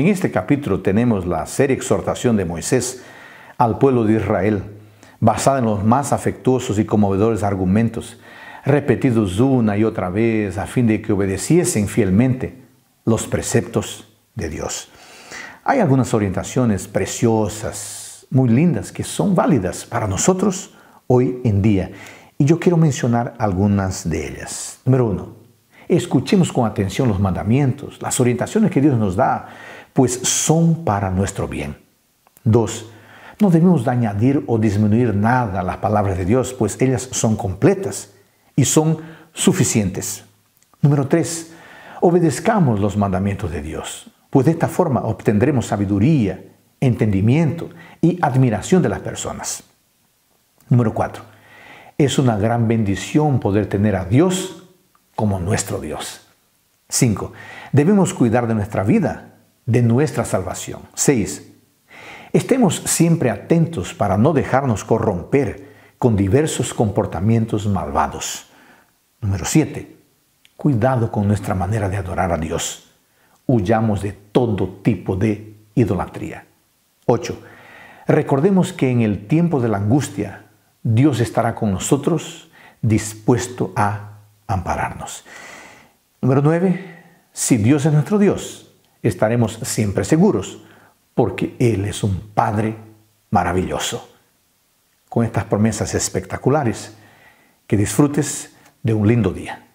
En este capítulo tenemos la seria exhortación de Moisés al pueblo de Israel, basada en los más afectuosos y conmovedores argumentos, repetidos una y otra vez a fin de que obedeciesen fielmente los preceptos de Dios. Hay algunas orientaciones preciosas, muy lindas, que son válidas para nosotros hoy en día. Y yo quiero mencionar algunas de ellas. Número uno, escuchemos con atención los mandamientos, las orientaciones que Dios nos da pues son para nuestro bien. 2. No debemos añadir o disminuir nada a las palabras de Dios, pues ellas son completas y son suficientes. Número 3. Obedezcamos los mandamientos de Dios, pues de esta forma obtendremos sabiduría, entendimiento y admiración de las personas. Número 4. Es una gran bendición poder tener a Dios como nuestro Dios. 5. Debemos cuidar de nuestra vida de nuestra salvación. 6. Estemos siempre atentos para no dejarnos corromper con diversos comportamientos malvados. Número 7. Cuidado con nuestra manera de adorar a Dios. Huyamos de todo tipo de idolatría. 8. Recordemos que en el tiempo de la angustia, Dios estará con nosotros, dispuesto a ampararnos. Número 9. Si Dios es nuestro Dios, estaremos siempre seguros, porque Él es un Padre maravilloso. Con estas promesas espectaculares, que disfrutes de un lindo día.